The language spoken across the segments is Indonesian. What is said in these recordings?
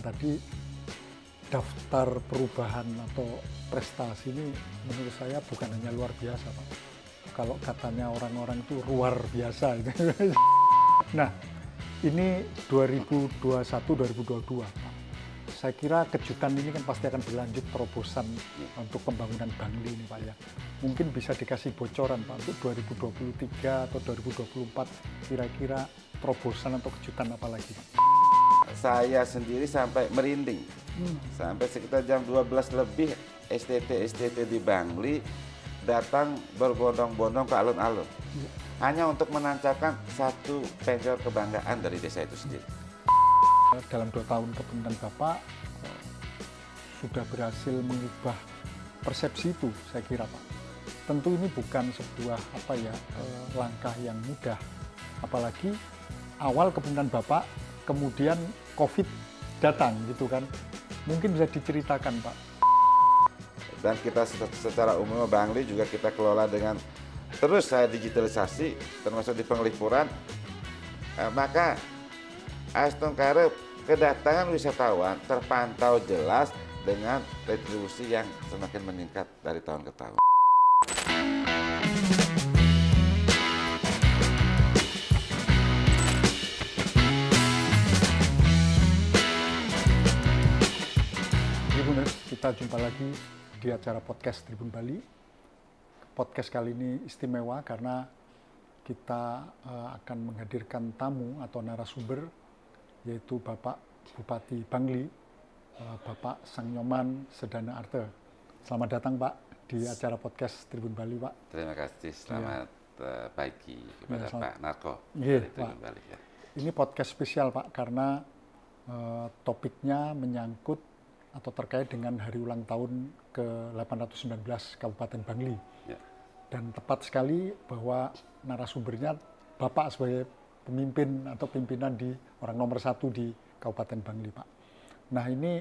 sampaikan tadi, daftar perubahan atau prestasi ini menurut saya bukan hanya luar biasa, Pak. Kalau katanya orang-orang itu luar biasa. nah, ini 2021-2022. Saya kira kejutan ini kan pasti akan berlanjut terobosan untuk pembangunan Bangli ini Pak ya. Mungkin bisa dikasih bocoran Pak untuk 2023 atau 2024 kira-kira terobosan atau kejutan apa lagi? saya sendiri sampai merinding. Hmm. Sampai sekitar jam 12 lebih STT-STT di Bangli datang berbondong-bondong ke alun-alun. Hmm. Hanya untuk menancapkan satu penjor kebanggaan dari desa itu sendiri. Eh, dalam dua tahun kepemimpinan Bapak, sudah berhasil mengubah persepsi itu, saya kira Pak. Tentu ini bukan sebuah apa ya eh, langkah yang mudah, apalagi awal kepemimpinan Bapak kemudian COVID datang gitu kan. Mungkin bisa diceritakan Pak. Dan kita secara umum Bang juga kita kelola dengan terus saya digitalisasi termasuk di penglipuran eh, maka Aston Karep kedatangan wisatawan terpantau jelas dengan retribusi yang semakin meningkat dari tahun ke tahun. Kita jumpa lagi di acara podcast Tribun Bali. Podcast kali ini istimewa karena kita eh, akan menghadirkan tamu atau narasumber yaitu Bapak Bupati Bangli, eh, Bapak Sang Nyoman Sedana Arte. Selamat datang Pak di acara podcast Tribun Bali Pak. Terima kasih, selamat ya. pagi kepada ya, selamat. Pak Narko ya, dari Tribun Pak. Bali. Ya. Ini podcast spesial Pak karena uh, topiknya menyangkut atau terkait dengan hari ulang tahun ke-819 Kabupaten Bangli. Ya. Dan tepat sekali bahwa narasumbernya Bapak sebagai pemimpin atau pimpinan di orang nomor satu di Kabupaten Bangli, Pak. Nah ini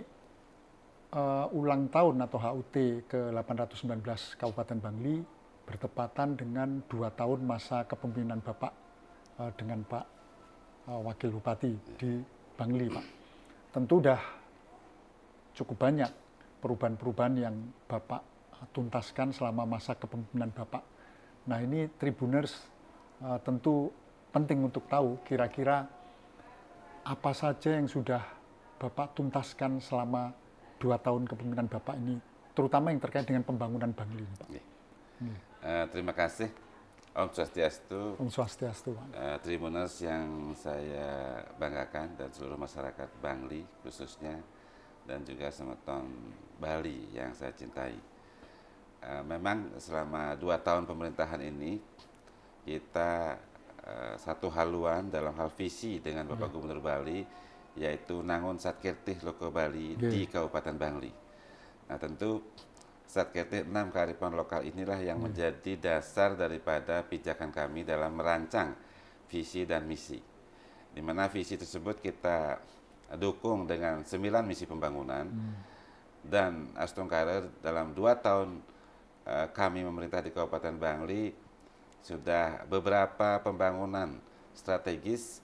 uh, ulang tahun atau HUT ke-819 Kabupaten Bangli bertepatan dengan dua tahun masa kepemimpinan Bapak uh, dengan Pak uh, Wakil Bupati di Bangli, Pak. Tentu dah cukup banyak perubahan-perubahan yang Bapak tuntaskan selama masa kepemimpinan Bapak. Nah ini Tribuners uh, tentu penting untuk tahu kira-kira apa saja yang sudah Bapak tuntaskan selama dua tahun kepemimpinan Bapak ini, terutama yang terkait dengan pembangunan Bangli. Pak. Ini. Uh, eh, terima kasih Om Swastiastu. Om Swastiastu. Uh, Tribuners yang saya banggakan dan seluruh masyarakat Bangli khususnya dan juga semeton Bali yang saya cintai. E, memang selama dua tahun pemerintahan ini kita e, satu haluan dalam hal visi dengan Bapak hmm. Gubernur Bali yaitu Nangun Satkirtih Loko Bali di Kabupaten Bangli. Nah tentu Satkirtih 6 kearifan lokal inilah yang hmm. menjadi dasar daripada pijakan kami dalam merancang visi dan misi. Di mana visi tersebut kita dukung dengan sembilan misi pembangunan hmm. dan Aston Carter dalam dua tahun uh, kami memerintah di Kabupaten Bangli sudah beberapa pembangunan strategis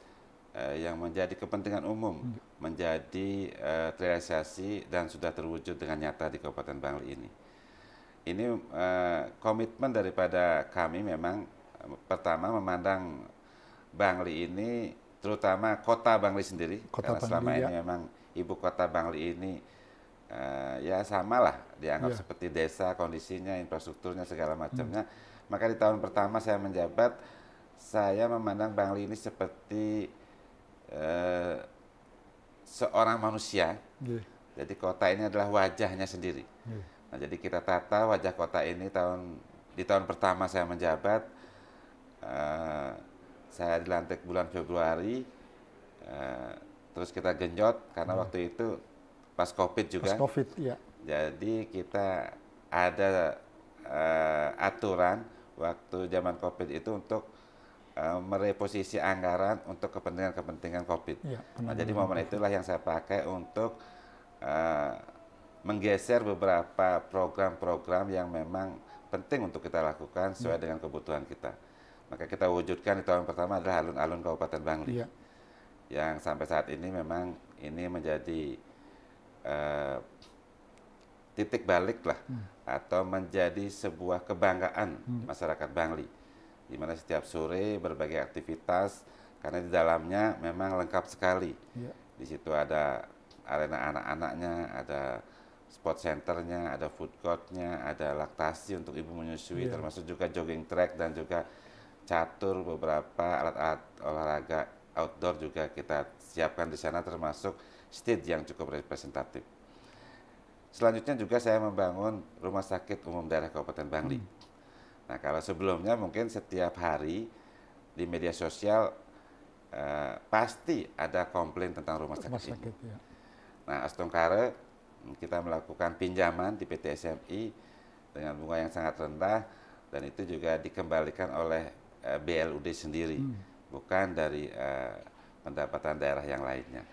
uh, yang menjadi kepentingan umum hmm. menjadi uh, eh, terrealisasi dan sudah terwujud dengan nyata di Kabupaten Bangli ini. Ini uh, komitmen daripada kami memang pertama memandang Bangli ini terutama kota Bangli sendiri kota karena Bangli, selama ya. ini memang ibu kota Bangli ini uh, ya samalah dianggap yeah. seperti desa kondisinya infrastrukturnya segala hmm. macamnya hmm. maka di tahun pertama saya menjabat saya memandang Bangli ini seperti uh, seorang manusia yeah. jadi kota ini adalah wajahnya sendiri yeah. nah jadi kita tata wajah kota ini tahun di tahun pertama saya menjabat uh, saya dilantik bulan Februari eh, terus kita genjot karena hmm. waktu itu pas covid juga pas covid ya jadi kita ada uh, aturan waktu zaman covid itu untuk uh, mereposisi anggaran untuk kepentingan-kepentingan covid ya, nah, jadi momen itulah yang saya pakai untuk uh, menggeser beberapa program-program yang memang penting untuk kita lakukan sesuai hmm. dengan kebutuhan kita maka kita wujudkan di tahun pertama adalah alun-alun Kabupaten Bangli. Ya. Yang sampai saat ini memang ini menjadi uh, titik balik lah hmm. atau menjadi sebuah kebanggaan hmm. masyarakat Bangli. Di mana setiap sore berbagai aktivitas karena di dalamnya memang lengkap sekali. Ya. Di situ ada arena anak-anaknya, ada spot centernya, ada food courtnya, ada laktasi untuk ibu menyusui, yeah. termasuk juga jogging track dan juga catur, beberapa alat-alat olahraga outdoor juga kita siapkan di sana termasuk stage yang cukup representatif. Selanjutnya juga saya membangun Rumah Sakit Umum Daerah Kabupaten Bangli. Hmm. Nah kalau sebelumnya mungkin setiap hari di media sosial eh, pasti ada komplain tentang rumah sakit, rumah sakit ini. Ya. Nah Astongkare hmm, kita melakukan pinjaman di PT SMI dengan bunga yang sangat rendah dan itu juga dikembalikan oleh Eh, BLUD sendiri, hmm. bukan dari uh, pendapatan daerah yang lainnya.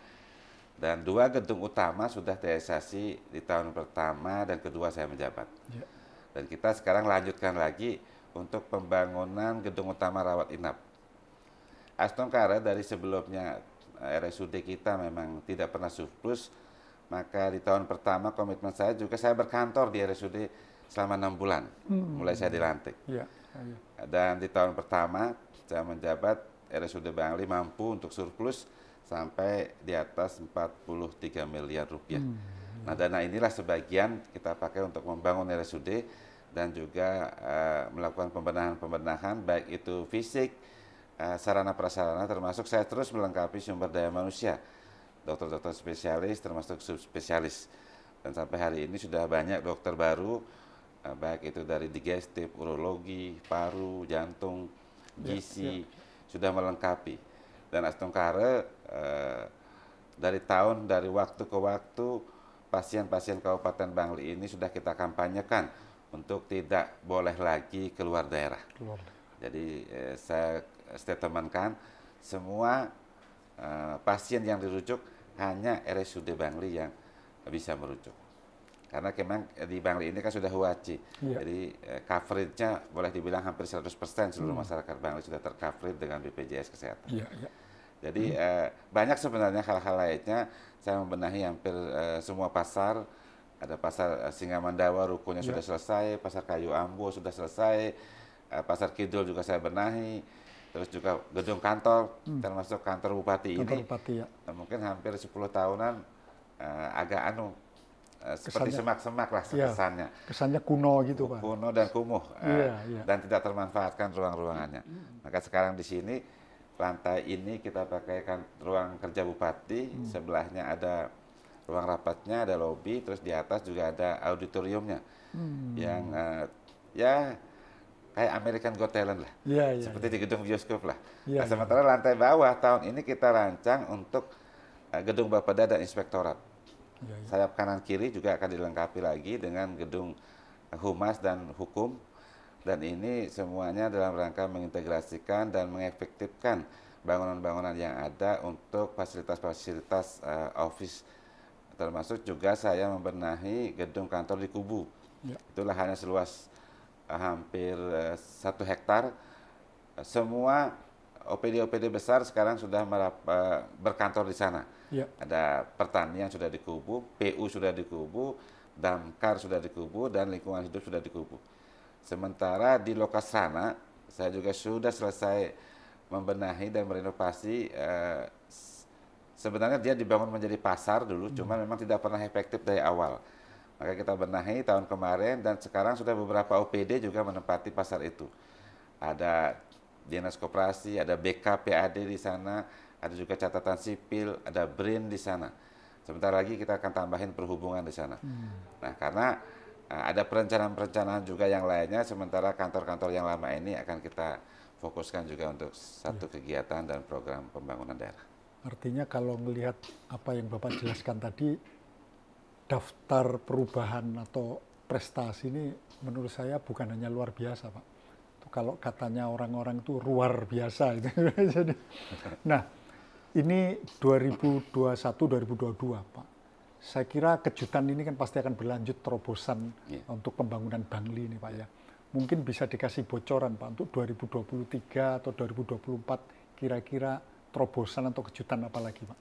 Dan dua gedung utama sudah terrealisasi di tahun pertama dan kedua saya menjabat. Yeah. Dan kita sekarang lanjutkan lagi untuk pembangunan gedung utama rawat inap. Astongkara dari sebelumnya eh, RSUD kita memang tidak pernah surplus, maka di tahun pertama komitmen saya juga saya berkantor di RSUD selama enam bulan hmm. mulai saya dilantik. Ya, ya. Dan di tahun pertama saya menjabat RSUD Bangli mampu untuk surplus sampai di atas 43 miliar rupiah. Hmm. Nah dana inilah sebagian kita pakai untuk membangun RSUD dan juga uh, melakukan pembenahan-pembenahan baik itu fisik, eh, sarana prasarana termasuk saya terus melengkapi sumber daya manusia, dokter-dokter spesialis termasuk subspesialis dan sampai hari ini sudah banyak dokter baru Eh, baik itu dari digestif, urologi, paru, jantung, ya, gizi yeah, yeah. sudah melengkapi. Dan Astungkare eh, dari tahun dari waktu ke waktu pasien-pasien Kabupaten Bangli ini sudah kita kampanyekan untuk tidak boleh lagi keluar daerah. Keluar. Jadi eh, saya statementkan semua eh, pasien yang dirujuk hanya RSUD Bangli yang bisa merujuk. Karena memang di Bangli ini kan sudah wajib, Ya. Jadi eh, coveragenya boleh dibilang hampir 100% seluruh hmm. masyarakat Bangli sudah tercover dengan BPJS Kesehatan. Ya, ya. Jadi hmm. eh, banyak sebenarnya hal-hal lainnya. Saya membenahi hampir eh, semua pasar. Ada pasar Singa eh, Singamandawa rukunya ya. sudah selesai, pasar Kayu Ambo sudah selesai, eh, pasar Kidul juga saya benahi. Terus juga gedung kantor, hmm. termasuk kantor bupati kantor ini. Bupati, ya. Nah, mungkin hampir 10 tahunan eh, agak anu Eh, seperti semak-semak lah ya, kesannya. Kesannya kuno gitu Pak. Kuno dan kumuh ya, ya. dan tidak termanfaatkan ruang-ruangannya. Maka sekarang di sini lantai ini kita pakaikan ruang kerja bupati, hmm. sebelahnya ada ruang rapatnya, ada lobi, terus di atas juga ada auditoriumnya hmm. yang eh, ya kayak American Got Talent lah, ya, ya, seperti ya. di gedung bioskop lah. Ya, nah, iya. sementara ya. lantai bawah tahun ini kita rancang untuk eh, gedung Bapeda dan Inspektorat. Ya, ya. Sayap kanan kiri juga akan dilengkapi lagi dengan gedung humas dan hukum dan ini semuanya dalam rangka mengintegrasikan dan mengefektifkan bangunan-bangunan yang ada untuk fasilitas-fasilitas uh, eh, office termasuk juga saya membenahi gedung kantor di Kubu ya. itu lahannya seluas uh, hampir eh, satu uh, hektar semua OPD-OPD besar sekarang sudah merap, berkantor di sana Ya. Ada pertanian sudah dikubu, PU sudah dikubu, damkar sudah dikubu, dan lingkungan hidup sudah dikubu. Sementara di lokasi sana, saya juga sudah selesai membenahi dan merenovasi. Eh, sebenarnya dia dibangun menjadi pasar dulu, hmm. cuman memang tidak pernah efektif dari awal. Maka kita benahi tahun kemarin dan sekarang sudah beberapa OPD juga menempati pasar itu. Ada dinas koperasi, ada BKPAD di sana, ada juga catatan sipil, ada BRIN di sana. Sebentar lagi kita akan tambahin perhubungan di sana. Hmm. Nah, karena uh, ada perencanaan-perencanaan juga yang lainnya, sementara kantor-kantor yang lama ini akan kita fokuskan juga untuk satu ya. kegiatan dan program pembangunan daerah. Artinya kalau melihat apa yang Bapak jelaskan tadi, daftar perubahan atau prestasi ini menurut saya bukan hanya luar biasa, Pak. kalau katanya orang-orang itu luar biasa. Itu. Jadi, nah, ini 2021-2022, Pak. Saya kira kejutan ini kan pasti akan berlanjut terobosan yeah. untuk pembangunan Bangli ini, Pak ya. Mungkin bisa dikasih bocoran, Pak, untuk 2023 atau 2024 kira-kira terobosan atau kejutan apa lagi, Pak?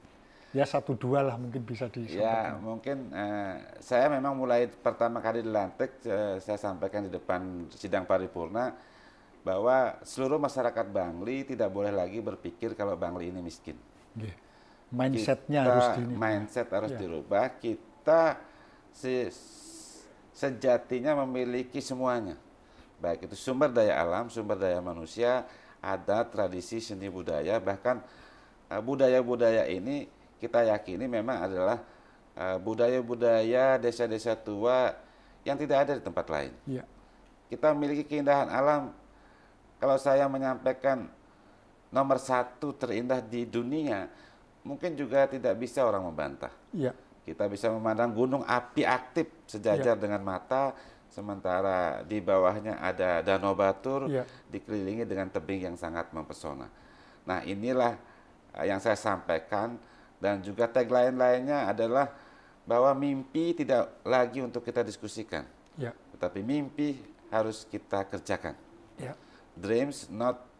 Ya satu dua lah mungkin bisa ya, disampaikan. Ya mungkin eh, saya memang mulai pertama kali dilantik eh, saya sampaikan di depan sidang paripurna bahwa seluruh masyarakat Bangli tidak boleh lagi berpikir kalau Bangli ini miskin. Mindsetnya kita, harus dirubah. Mindset harus ya. dirubah. Kita se sejatinya memiliki semuanya. Baik itu sumber daya alam, sumber daya manusia, ada tradisi seni budaya, bahkan eh, budaya-budaya ini kita yakini memang adalah eh, budaya-budaya desa-desa tua yang tidak ada di tempat lain. Ya. Kita memiliki keindahan alam. Kalau saya menyampaikan nomor satu terindah di dunia, mungkin juga tidak bisa orang membantah. Ya. Kita bisa memandang gunung api aktif sejajar ya. dengan mata, sementara di bawahnya ada danau Batur ya. dikelilingi dengan tebing yang sangat mempesona. Nah inilah eh, yang saya sampaikan dan juga tag lain lainnya adalah bahwa mimpi tidak lagi untuk kita diskusikan, ya. tetapi mimpi harus kita kerjakan. Ya. Dreams not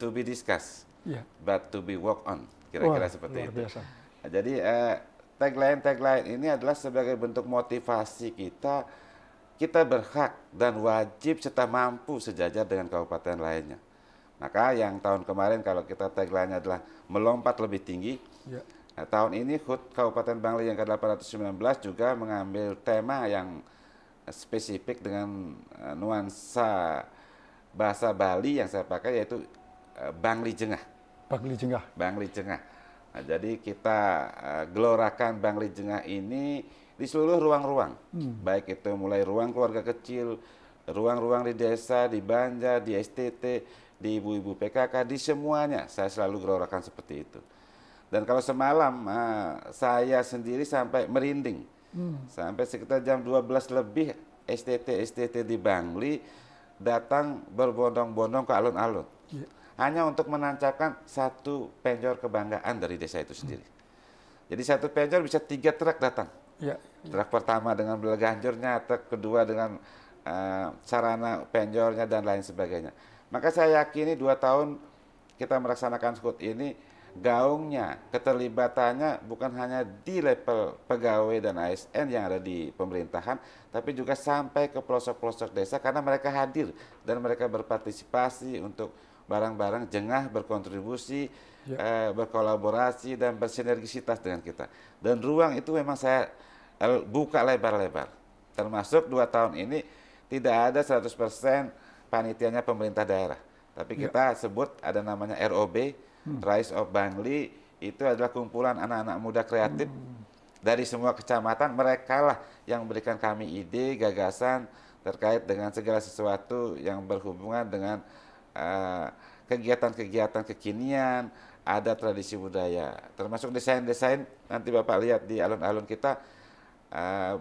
to be discussed, yeah. but to be worked on. Kira-kira seperti itu. Nah, jadi uh, eh, tagline-tagline ini adalah sebagai bentuk motivasi kita. Kita berhak dan wajib serta mampu sejajar dengan kabupaten lainnya. Maka yang tahun kemarin kalau kita tagline adalah melompat lebih tinggi. Ya. Nah, tahun ini HUT Kabupaten Bangli yang ke-819 juga mengambil tema yang spesifik dengan eh, nuansa bahasa Bali yang saya pakai yaitu Eh, Bangli Jengah. Bangli Jengah. Bangli Jengah. Nah, jadi kita eh, gelorakan Bangli Jengah ini di seluruh ruang-ruang. Hmm. Baik itu mulai ruang keluarga kecil, ruang-ruang di desa, di Banjar, di STT, di ibu-ibu PKK, di semuanya. Saya selalu gelorakan seperti itu. Dan kalau semalam eh, saya sendiri sampai merinding. Hmm. Sampai sekitar jam 12 lebih STT-STT di Bangli datang berbondong-bondong ke alun-alun. Yeah hanya untuk menancapkan satu penjor kebanggaan dari desa itu sendiri. Jadi satu penjor bisa tiga truk datang. Ya, ya. Truk pertama dengan belaganjurnya, truk kedua dengan uh, sarana penjornya dan lain sebagainya. Maka saya yakin ini dua tahun kita melaksanakan skut ini gaungnya, keterlibatannya bukan hanya di level pegawai dan ASN yang ada di pemerintahan, tapi juga sampai ke pelosok-pelosok desa karena mereka hadir dan mereka berpartisipasi untuk barang-barang jengah berkontribusi ya. eh, berkolaborasi dan bersinergisitas dengan kita dan ruang itu memang saya eh, buka lebar-lebar termasuk dua tahun ini tidak ada 100% panitianya pemerintah daerah tapi ya. kita ya. sebut ada namanya ROB hmm. Rise of Bangli itu adalah kumpulan anak-anak muda kreatif hmm. dari semua kecamatan mereka lah yang memberikan kami ide gagasan terkait dengan segala sesuatu yang berhubungan dengan Eh, kegiatan-kegiatan kekinian, ada tradisi budaya. Termasuk desain-desain nanti Bapak lihat di alun-alun kita uh,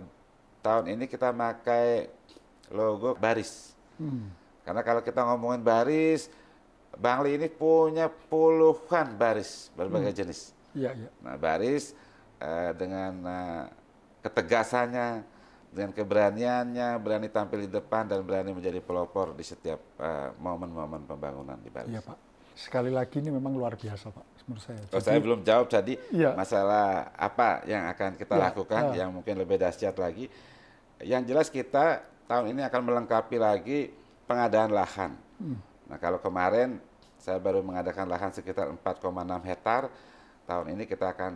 tahun ini kita pakai logo baris. Hmm. Karena kalau kita ngomongin baris, Bangli ini punya puluhan baris berbagai hmm. jenis. Ya, ya. Nah, baris uh, dengan uh, ketegasannya, dengan keberaniannya, berani tampil di depan dan berani menjadi pelopor di setiap eh, momen-momen uh, pembangunan di Bali. Iya Pak. Sekali lagi ini memang luar biasa Pak menurut saya. Oh, Jadi, oh, saya belum jawab tadi ya. masalah apa yang akan kita ya, lakukan ya. yang mungkin lebih dahsyat lagi. Yang jelas kita tahun ini akan melengkapi lagi pengadaan lahan. Hmm. Nah kalau kemarin saya baru mengadakan lahan sekitar 4,6 hektar, tahun ini kita akan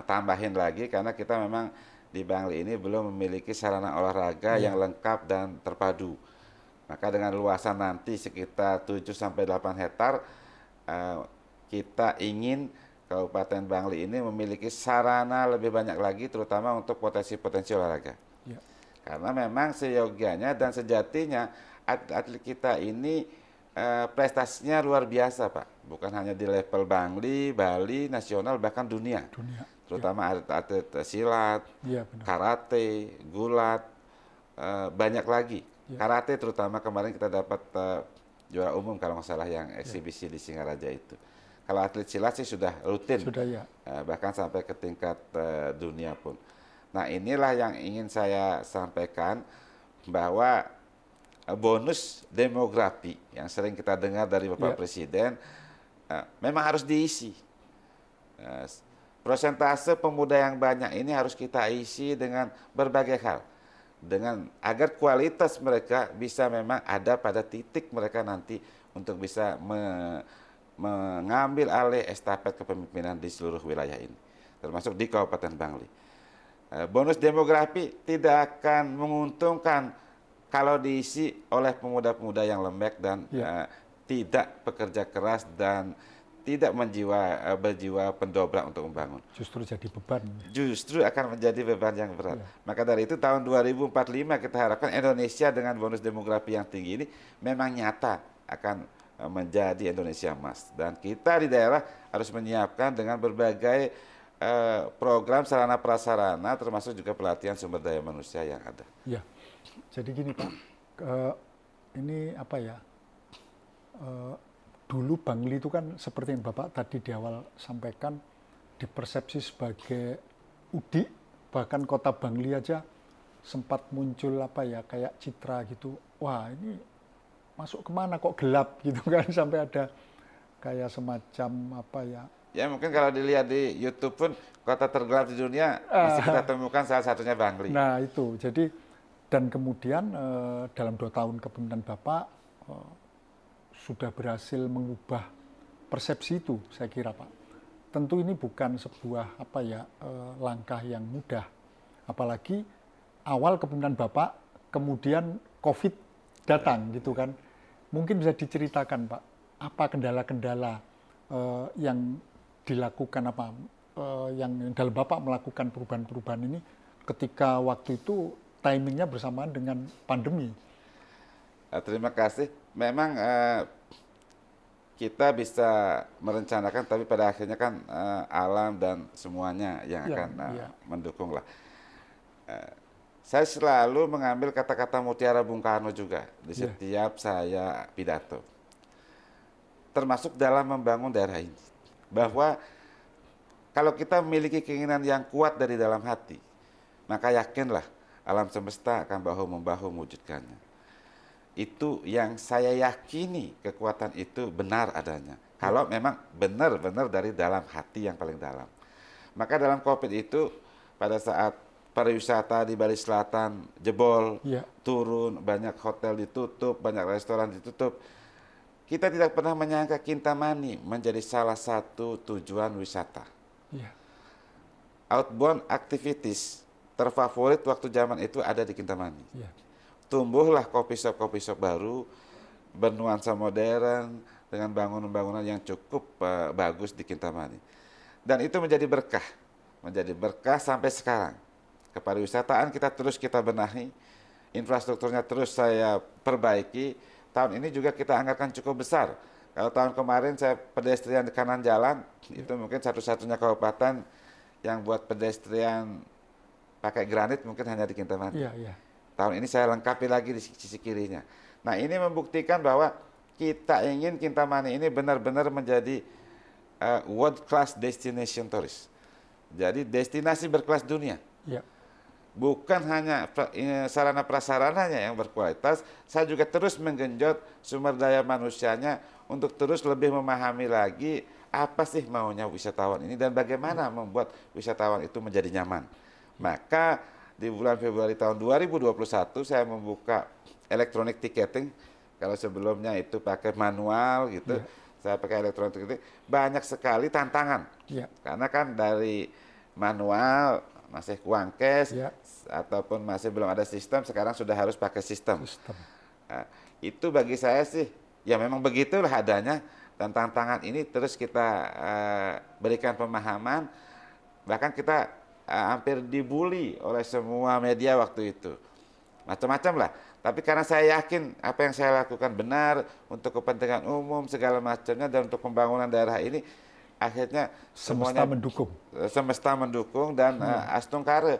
eh, tambahin lagi karena kita memang di Bangli ini belum memiliki sarana olahraga yeah. yang lengkap dan terpadu. Maka dengan luasan nanti sekitar 7 sampai 8 hektar uh, kita ingin Kabupaten Bangli ini memiliki sarana lebih banyak lagi terutama untuk potensi-potensi olahraga. Yeah. Karena memang seyogianya dan sejatinya atlet kita ini uh, prestasinya luar biasa, Pak. Bukan hanya di level Bangli, Bali, nasional bahkan dunia. Dunia terutama atlet-atlet eh, silat, ya, karate, gulat, uh, banyak lagi. Ya. Karate terutama kemarin kita dapat uh, juara umum kalau nggak salah yang iya. eksibisi ya. di Singaraja itu. Kalau atlet silat sih sudah rutin, sudah ya. Uh, bahkan sampai ke tingkat uh, dunia pun. Nah inilah yang ingin saya sampaikan bahwa bonus demografi yang sering kita dengar dari Bapak ya. Presiden uh, memang harus diisi. Prosentase pemuda yang banyak ini harus kita isi dengan berbagai hal. Dengan agar kualitas mereka bisa memang ada pada titik mereka nanti untuk bisa me, mengambil alih estafet kepemimpinan di seluruh wilayah ini, termasuk di Kabupaten Bangli. E, bonus demografi tidak akan menguntungkan kalau diisi oleh pemuda-pemuda yang lembek dan ya. uh, tidak pekerja keras dan tidak menjiwa eh, berjiwa pendobrak untuk membangun. Justru jadi beban. Justru akan menjadi beban yang berat. Ya. Maka dari itu tahun 2045 kita harapkan Indonesia dengan bonus demografi yang tinggi ini memang nyata akan eh, menjadi Indonesia emas dan kita di daerah harus menyiapkan dengan berbagai eh, program sarana prasarana termasuk juga pelatihan sumber daya manusia yang ada. Ya. Jadi gini Pak, ini apa ya? dulu Bangli itu kan seperti yang Bapak tadi di awal sampaikan dipersepsi sebagai udik bahkan kota Bangli aja sempat muncul apa ya kayak citra gitu wah ini masuk kemana kok gelap gitu kan sampai ada kayak semacam apa ya ya mungkin kalau dilihat di YouTube pun kota tergelap di dunia uh, masih kita ah. temukan salah satunya Bangli nah itu jadi dan kemudian eh, dalam dua tahun kepemimpinan Bapak eh, sudah berhasil mengubah persepsi itu, saya kira Pak. Tentu ini bukan sebuah apa ya eh, langkah yang mudah, apalagi awal kepemimpinan Bapak, kemudian COVID datang ya. gitu kan. Mungkin bisa diceritakan Pak, apa kendala-kendala eh, yang dilakukan apa eh, yang dalam Bapak melakukan perubahan-perubahan ini ketika waktu itu timingnya bersamaan dengan pandemi. Terima kasih. Memang kita bisa merencanakan tapi pada akhirnya kan uh, alam dan semuanya yang ya, akan uh, eh, ya. mendukung lah. Uh, eh, saya selalu mengambil kata-kata mutiara Bung Karno juga di ya. setiap saya pidato. Termasuk dalam membangun daerah ini. Bahwa kalau kita memiliki keinginan yang kuat dari dalam hati, maka yakinlah alam semesta akan bahu-membahu mewujudkannya itu yang saya yakini kekuatan itu benar adanya. Ya. Kalau memang benar-benar dari dalam hati yang paling dalam. Maka dalam COVID itu pada saat pariwisata di Bali Selatan jebol, ya. turun, banyak hotel ditutup, banyak restoran ditutup. Kita tidak pernah menyangka Kintamani menjadi salah satu tujuan wisata. Ya. Outbound activities terfavorit waktu zaman itu ada di Kintamani. Ya tumbuhlah kopi shop kopi shop baru bernuansa modern dengan bangunan-bangunan yang cukup uh, bagus di Kintamani. Dan itu menjadi berkah, menjadi berkah sampai sekarang. Kepariwisataan kita terus kita benahi, infrastrukturnya terus saya perbaiki. Tahun ini juga kita anggarkan cukup besar. Kalau tahun kemarin saya pedestrian di kanan jalan, ya. itu mungkin satu-satunya kabupaten yang buat pedestrian pakai granit mungkin hanya di Kintamani. Ya, ya. Tahun ini saya lengkapi lagi di sisi kirinya. Nah ini membuktikan bahwa kita ingin Kintamani ini benar-benar menjadi uh, world class destination tourist. Jadi destinasi berkelas dunia. Ya. Bukan hanya eh, sarana prasarananya yang berkualitas, saya juga terus menggenjot sumber daya manusianya untuk terus lebih memahami lagi apa sih maunya wisatawan ini dan bagaimana membuat wisatawan itu menjadi nyaman. Maka di bulan Februari tahun 2021 saya membuka elektronik ticketing. Kalau sebelumnya itu pakai manual gitu, ya. saya pakai elektronik ticketing. Banyak sekali tantangan. Ya. Karena kan dari manual masih uang cash ya. ataupun masih belum ada sistem, sekarang sudah harus pakai sistem. sistem. Nah, itu bagi saya sih ya memang begitulah adanya dan tantangan ini terus kita uh, berikan pemahaman bahkan kita Eh, hampir dibully oleh semua media waktu itu. Macam-macam lah. Tapi karena saya yakin apa yang saya lakukan benar untuk kepentingan umum segala macamnya dan untuk pembangunan daerah ini akhirnya semuanya mendukung. Eh, semesta mendukung dan hmm. uh, Astung Kare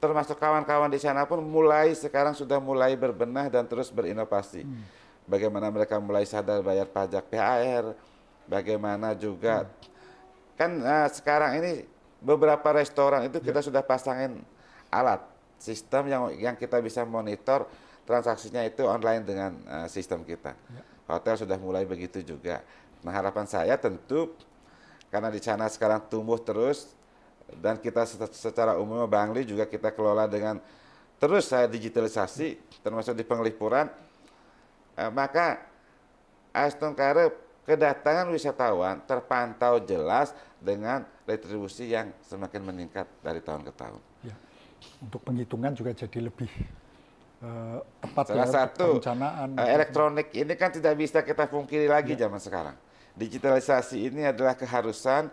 termasuk kawan-kawan di sana pun mulai sekarang sudah mulai berbenah dan terus berinovasi. Hmm. Bagaimana mereka mulai sadar bayar pajak PHR, bagaimana juga hmm. kan uh, sekarang ini beberapa restoran itu kita ya. sudah pasangin alat sistem yang yang kita bisa monitor transaksinya itu online dengan uh, sistem kita. Ya. Hotel sudah mulai begitu juga. Nah harapan saya tentu karena di sana sekarang tumbuh terus dan kita secara umum Bangli juga kita kelola dengan terus saya digitalisasi termasuk di penglipuran uh, maka Aston Karep kedatangan wisatawan terpantau jelas dengan retribusi yang semakin meningkat dari tahun ke tahun. Ya. Untuk penghitungan juga jadi lebih uh, tepat Salah ya, satu Uh, elektronik ini kan tidak bisa kita pungkiri lagi ya. zaman sekarang. Digitalisasi ini adalah keharusan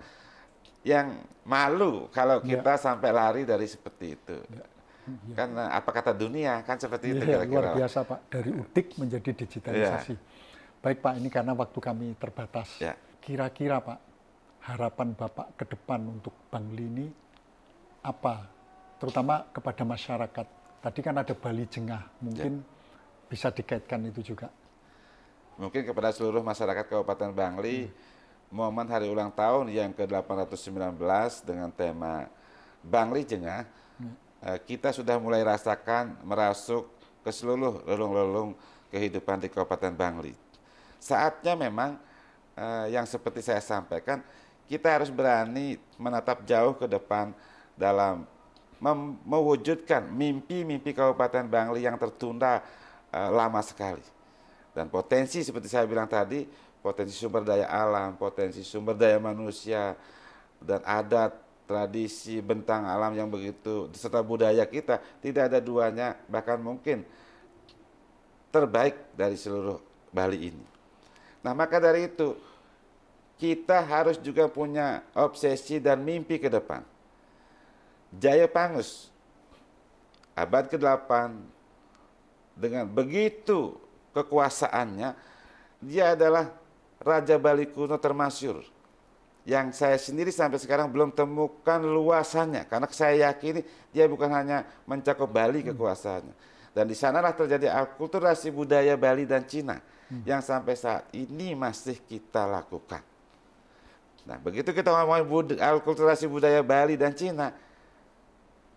yang malu kalau ya. kita ya. sampai lari dari seperti itu. Ya. Ya. Kan eh, apa kata dunia kan seperti ya, itu iya, kira-kira. Luar biasa Pak, dari utik menjadi digitalisasi. Ya Baik Pak, ini karena waktu kami terbatas. Ya. Kira-kira Pak, harapan Bapak ke depan untuk Bank Lini apa? Terutama kepada masyarakat. Tadi kan ada Bali Jengah, mungkin ya. bisa dikaitkan itu juga. Mungkin kepada seluruh masyarakat Kabupaten Bangli, hmm. momen hari ulang tahun yang ke-819 dengan tema Bangli Jengah, hmm. kita sudah mulai rasakan merasuk ke seluruh lelung-lelung kehidupan di Kabupaten Bangli saatnya memang uh, yang seperti saya sampaikan, kita harus berani menatap jauh ke depan dalam mewujudkan mimpi-mimpi Kabupaten Bangli yang tertunda uh, lama sekali. Dan potensi seperti saya bilang tadi, potensi sumber daya alam, potensi sumber daya manusia, dan adat, tradisi, bentang alam yang begitu, serta budaya kita, tidak ada duanya, bahkan mungkin terbaik dari seluruh Bali ini. Nah, maka dari itu kita harus juga punya obsesi dan mimpi ke depan. Jaya Pangus abad ke-8 dengan begitu kekuasaannya dia adalah Raja Bali kuno termasyur yang saya sendiri sampai sekarang belum temukan luasannya karena saya yakini dia bukan hanya mencakup Bali kekuasaannya dan di sanalah terjadi akulturasi budaya Bali dan Cina hmm. yang sampai saat ini masih kita lakukan. Nah, begitu kita ngomongin bud kulturasi budaya Bali dan Cina,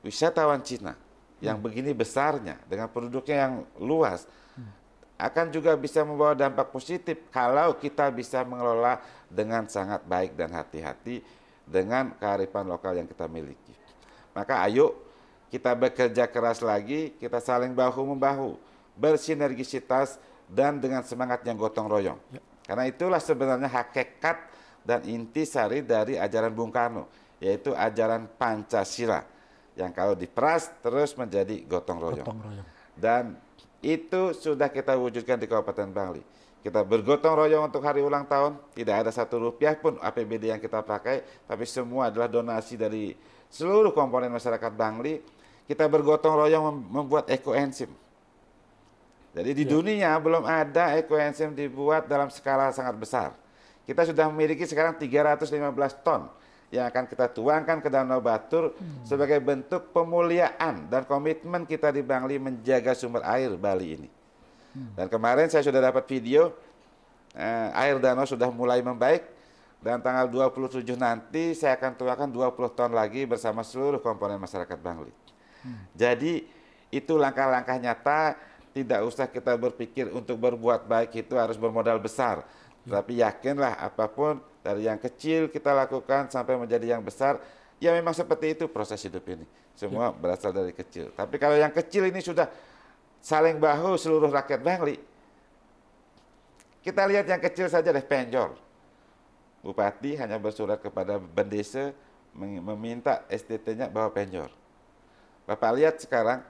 wisatawan Cina yang hmm. begini besarnya dengan penduduknya yang luas hmm. akan juga bisa membawa dampak positif kalau kita bisa mengelola dengan sangat baik dan hati-hati dengan kearifan lokal yang kita miliki. Maka ayo kita bekerja keras lagi, kita saling bahu membahu, bersinergisitas dan dengan semangat yang gotong royong. Ya. Karena itulah sebenarnya hakikat dan inti sari dari ajaran Bung Karno, yaitu ajaran Pancasila yang kalau diperas terus menjadi gotong royong. Gotong royong. Dan itu sudah kita wujudkan di Kabupaten Bangli. Kita bergotong royong untuk hari ulang tahun, tidak ada satu rupiah pun APBD yang kita pakai, tapi semua adalah donasi dari seluruh komponen masyarakat Bangli. Kita bergotong royong membuat ekoenzim jadi di ya. dunia belum ada ekoenzim dibuat dalam skala sangat besar. Kita sudah memiliki sekarang 315 ton yang akan kita tuangkan ke Danau Batur hmm. sebagai bentuk pemuliaan dan komitmen kita di Bangli menjaga sumber air Bali ini. Hmm. Dan kemarin saya sudah dapat video eh, air danau sudah mulai membaik dan tanggal 27 nanti saya akan tuangkan 20 ton lagi bersama seluruh komponen masyarakat Bangli. Hmm. Jadi itu langkah-langkah nyata tidak usah kita berpikir untuk berbuat baik itu harus bermodal besar. Ya. Tapi yakinlah apapun dari yang kecil kita lakukan sampai menjadi yang besar, ya memang seperti itu proses hidup ini. Semua ya. berasal dari kecil. Tapi kalau yang kecil ini sudah saling bahu seluruh rakyat Bangli. Kita lihat yang kecil saja deh Penjor. Bupati hanya bersurat kepada Bendese meminta STT-nya bawa Penjor. Bapak lihat sekarang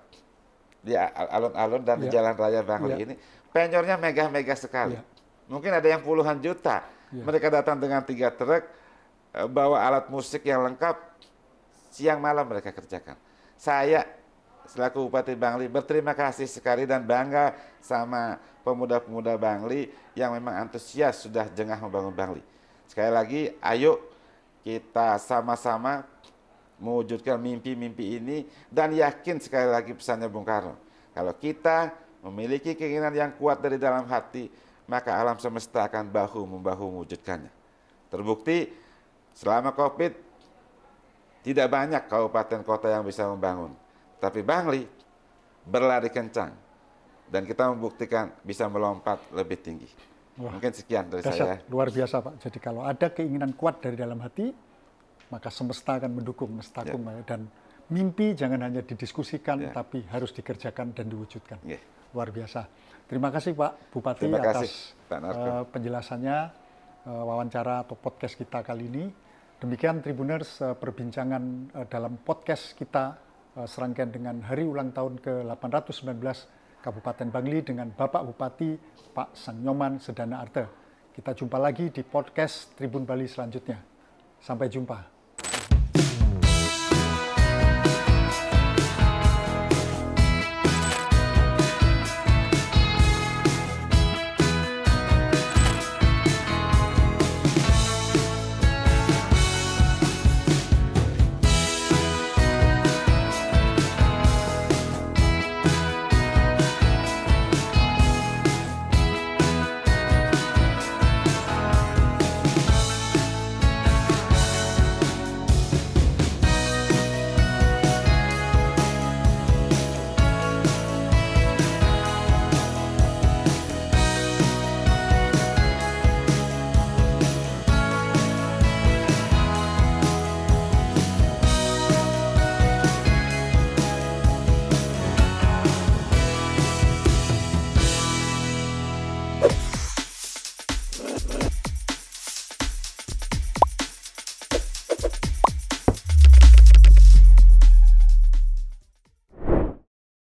di alun-alun dan yeah. di ya. jalan raya Bangli yeah. ini penyornya megah-megah sekali. Yeah. Mungkin ada yang puluhan juta. Yeah. Mereka datang dengan tiga truk, e, bawa alat musik yang lengkap, siang malam mereka kerjakan. Saya selaku Bupati Bangli berterima kasih sekali dan bangga sama pemuda-pemuda Bangli yang memang antusias sudah jengah membangun Bangli. Sekali lagi, ayo kita sama-sama mewujudkan mimpi-mimpi ini dan yakin sekali lagi pesannya Bung Karno. Kalau kita memiliki keinginan yang kuat dari dalam hati, maka alam semesta akan bahu-membahu mewujudkannya. Terbukti selama COVID tidak banyak kabupaten kota yang bisa membangun. Tapi Bangli berlari kencang dan kita membuktikan bisa melompat lebih tinggi. Wah, Mungkin sekian dari dasar, saya. Luar biasa Pak. Jadi kalau ada keinginan kuat dari dalam hati, maka semesta akan mendukung, mestakum ya. yeah. dan mimpi jangan hanya didiskusikan yeah. tapi harus dikerjakan dan diwujudkan. Yeah. Luar biasa. Terima kasih Pak Bupati kasih, atas uh, penjelasannya uh, wawancara atau podcast kita kali ini. Demikian Tribuners uh, perbincangan uh, dalam podcast kita uh, serangkaian dengan hari ulang tahun ke-819 Kabupaten Bangli dengan Bapak Bupati Pak Sang Nyoman Sedana Arte. Kita jumpa lagi di podcast Tribun Bali selanjutnya. Sampai jumpa.